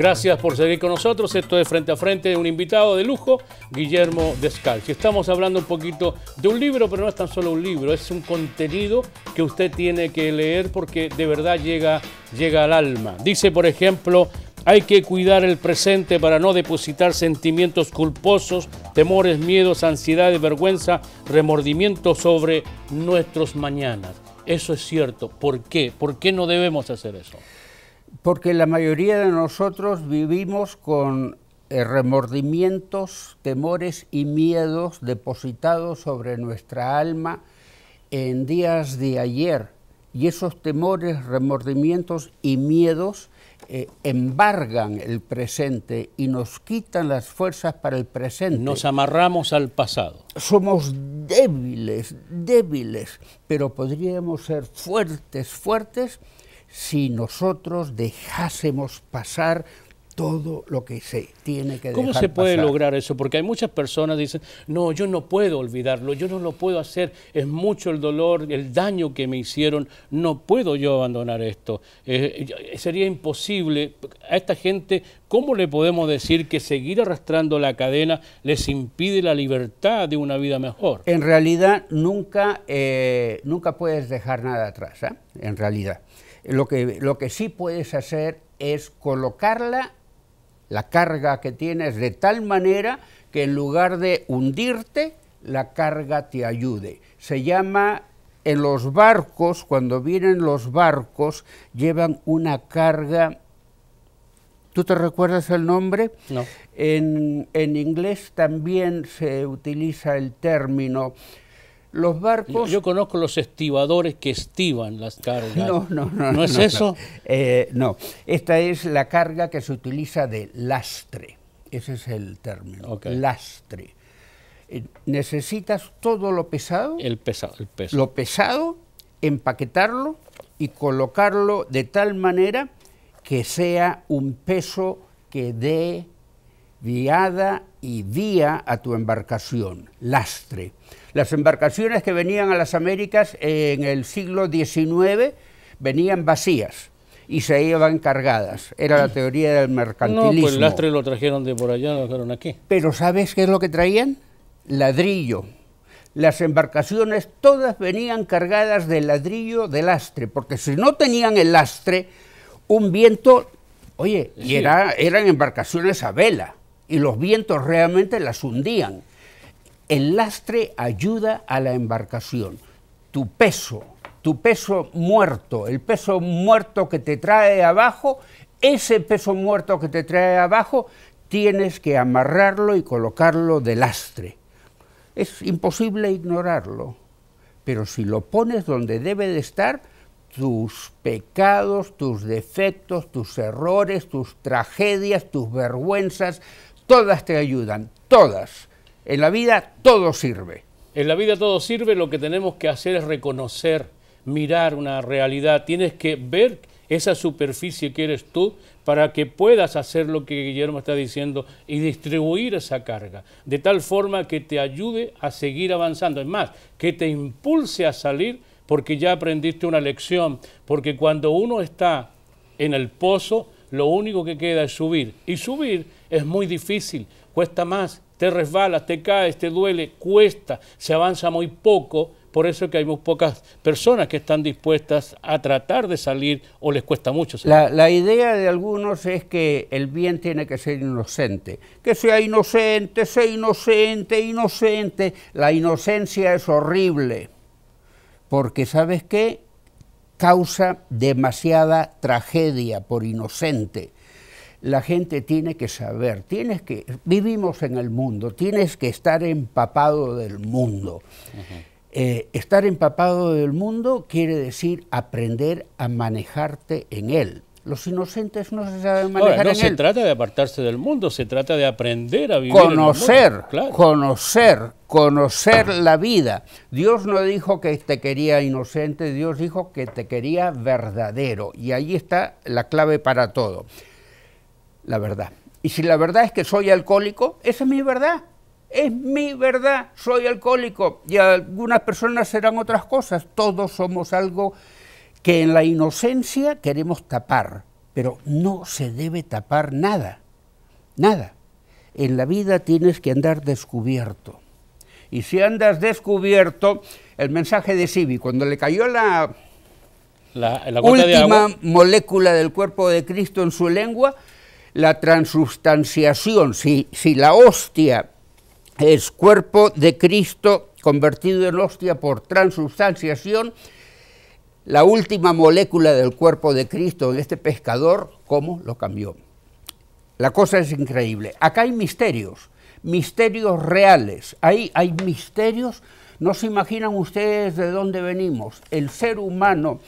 Gracias por seguir con nosotros. Esto es Frente a Frente, un invitado de lujo, Guillermo Descalzi. Estamos hablando un poquito de un libro, pero no es tan solo un libro, es un contenido que usted tiene que leer porque de verdad llega, llega al alma. Dice, por ejemplo, hay que cuidar el presente para no depositar sentimientos culposos, temores, miedos, ansiedad, vergüenza, remordimiento sobre nuestros mañanas. Eso es cierto. ¿Por qué? ¿Por qué no debemos hacer eso? porque la mayoría de nosotros vivimos con eh, remordimientos, temores y miedos depositados sobre nuestra alma en días de ayer. Y esos temores, remordimientos y miedos eh, embargan el presente y nos quitan las fuerzas para el presente. Nos amarramos al pasado. Somos débiles, débiles, pero podríamos ser fuertes, fuertes si nosotros dejásemos pasar todo lo que se tiene que ¿Cómo se puede lograr eso? Porque hay muchas personas que dicen, no, yo no puedo olvidarlo, yo no lo puedo hacer, es mucho el dolor, el daño que me hicieron, no puedo yo abandonar esto. Eh, eh, sería imposible. A esta gente, ¿cómo le podemos decir que seguir arrastrando la cadena les impide la libertad de una vida mejor? En realidad, nunca, eh, nunca puedes dejar nada atrás, en realidad. Lo que, lo que sí puedes hacer es colocarla, la carga que tienes, de tal manera que en lugar de hundirte, la carga te ayude. Se llama en los barcos, cuando vienen los barcos, llevan una carga. ¿Tú te recuerdas el nombre? No. En, en inglés también se utiliza el término los barcos... Yo, conozco los estibadores que estiban las cargas. No, no, no. ¿No es eso? Eh, no. esta es la carga que se utiliza de lastre. Ese es el término, lastre. Eh, necesitas todo lo pesado. El pesado, el peso. Lo pesado, empaquetarlo y colocarlo de tal manera que sea un peso que dé viada y día a tu embarcación, lastre. Las embarcaciones que venían a las Américas en el siglo XIX venían vacías y se iban cargadas. Era la teoría del mercantilismo. No, pues el lastre lo trajeron de por allá, lo trajeron aquí. Pero ¿sabes qué es lo que traían? Ladrillo. Las embarcaciones todas venían cargadas de ladrillo de lastre, porque si no tenían el lastre, un viento, oye, y era, eran embarcaciones a vela y los vientos realmente las hundían. El lastre ayuda a la embarcación. Tu peso, tu peso muerto, el peso muerto que te trae abajo, ese peso muerto que te trae abajo, tienes que amarrarlo y colocarlo de lastre. Es imposible ignorarlo, pero si lo pones donde debe de estar, tus pecados, tus defectos, tus errores, tus tragedias, tus vergüenzas, todas te ayudan, todas. En la vida todo sirve. En la vida todo sirve, lo que tenemos que hacer es reconocer, mirar una realidad. Tienes que ver esa superficie que eres tú para que puedas hacer lo que Guillermo está diciendo y distribuir esa carga, de tal forma que te ayude a seguir avanzando. Es más, que te impulse a salir porque ya aprendiste una lección, porque cuando uno está en el pozo, lo único que queda es subir. Y subir es muy difícil, cuesta más, te resbalas, te caes, te duele, cuesta, se avanza muy poco, por eso que hay muy pocas personas que están dispuestas a tratar de salir o les cuesta mucho salir. La, la, idea de algunos es que el bien tiene que ser inocente, que sea inocente, sea inocente, inocente. La inocencia es horrible, porque ¿sabes qué? Causa demasiada tragedia por inocente la gente tiene que saber, tienes que, vivimos en el mundo, tienes que estar empapado del mundo. Eh, estar empapado del mundo quiere decir aprender a manejarte en él. Los inocentes no se saben manejar él. no se trata de apartarse del mundo, se trata de aprender a vivir. Conocer, en conocer, conocer la vida. Dios no dijo que te quería inocente, Dios dijo que te quería verdadero. Y ahí está la clave para todo la verdad. Y si la verdad es que soy alcohólico, esa es mi verdad. Es mi verdad, soy alcohólico. Y algunas personas serán otras cosas. Todos somos algo que en la inocencia queremos tapar, pero no se debe tapar nada, nada. En la vida tienes que andar descubierto. Y si andas descubierto, el mensaje de Sibi, cuando le cayó la, última molécula del cuerpo de Cristo en su lengua, la transubstanciación, si, la hostia es cuerpo de Cristo convertido en hostia por transubstanciación, la última molécula del cuerpo de Cristo en este pescador, ¿cómo lo cambió? La cosa es increíble. Acá hay misterios, misterios reales. Ahí hay misterios. No se imaginan ustedes de dónde venimos. El ser humano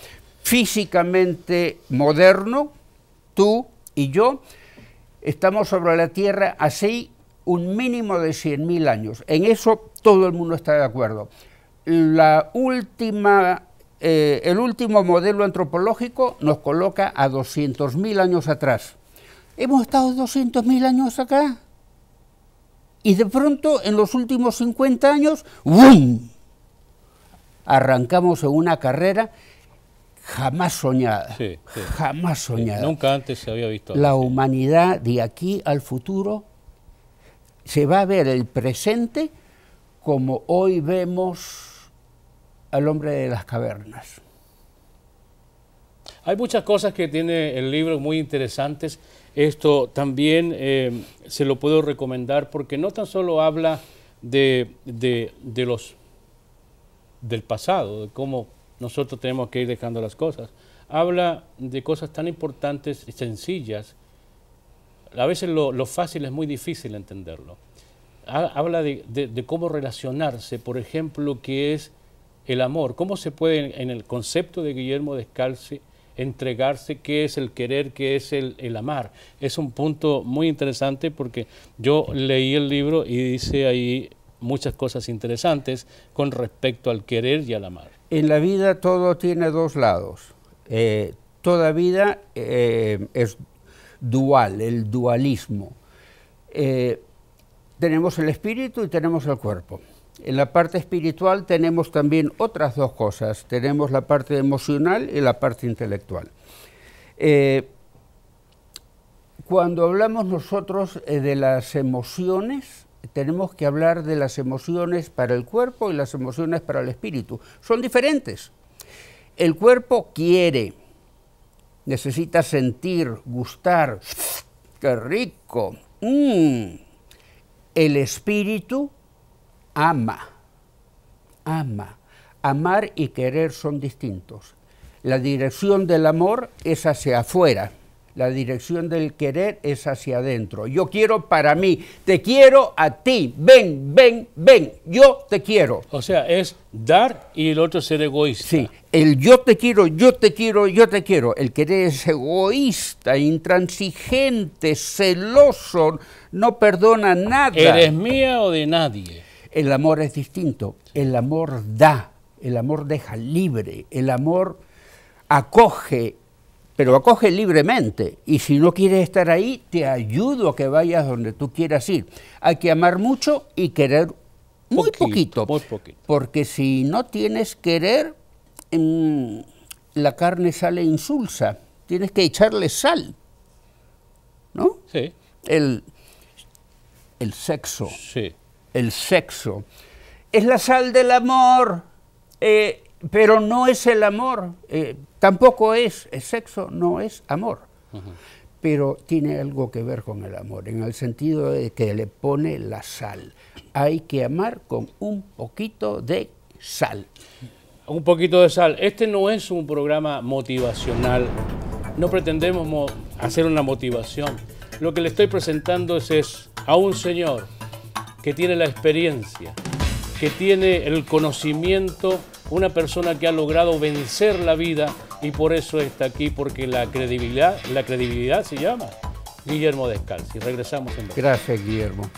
físicamente moderno, tú y yo, estamos sobre la Tierra así un mínimo de 100.000 años. En eso todo el mundo está de acuerdo. La última, eh, el último modelo antropológico nos coloca a 200.000 años atrás. Hemos estado 200.000 años acá. Y de pronto, en los últimos 50 años, Arrancamos en una carrera jamás soñada. jamás soñada. nunca antes se había visto. La humanidad de aquí al futuro se va a ver el presente como hoy vemos al hombre de las cavernas. Hay muchas cosas que tiene el libro muy interesantes. Esto también eh, se lo puedo recomendar porque no tan solo habla de, de los del pasado, de cómo nosotros tenemos que ir dejando las cosas. Habla de cosas tan importantes y sencillas. A veces lo, fácil es muy difícil entenderlo. habla de, cómo relacionarse, por ejemplo, que es el amor. ¿Cómo se puede, en el concepto de Guillermo Descalce, entregarse, qué es el querer, qué es el, el, amar. Es un punto muy interesante porque yo leí el libro y dice ahí muchas cosas interesantes con respecto al querer y al amar. En la vida todo tiene dos lados. Eh, toda vida eh, es dual, el dualismo. Eh, tenemos el espíritu y tenemos el cuerpo. En la parte espiritual tenemos también otras dos cosas. Tenemos la parte emocional y la parte intelectual. cuando hablamos nosotros de las emociones, tenemos que hablar de las emociones para el cuerpo y las emociones para el espíritu. Son diferentes. El cuerpo quiere, necesita sentir, gustar, qué rico. Mm. El espíritu ama, ama. Amar y querer son distintos. La dirección del amor es hacia afuera la dirección del querer es hacia adentro. Yo quiero para mí, te quiero a ti, ven, ven, ven, yo te quiero. O sea, es dar y el otro ser egoísta. Sí, el yo te quiero, yo te quiero, yo te quiero. El querer es egoísta, intransigente, celoso, no perdona nada. ¿Eres mía o de nadie? El amor es distinto, el amor da, el amor deja libre, el amor acoge, pero acoge libremente. Y si no quieres estar ahí, te ayudo a que vayas donde tú quieras ir. Hay que amar mucho y querer muy poquito. Porque si no tienes querer, mm, la carne sale insulsa. Tienes que echarle sal. ¿No? Sí. El, el sexo. Sí. El sexo. Es la sal del amor. Eh, pero no es el amor. Eh, Tampoco es, el sexo no es amor, pero tiene algo que ver con el amor, en el sentido de que le pone la sal. Hay que amar con un poquito de sal. Un poquito de sal. Este no es un programa motivacional. No pretendemos hacer una motivación. Lo que le estoy presentando es a un señor que tiene la experiencia, que tiene el conocimiento, una persona que ha logrado vencer la vida y por eso está aquí, porque la credibilidad, la credibilidad se llama Guillermo Descalzi. Regresamos en breve. Gracias, Guillermo.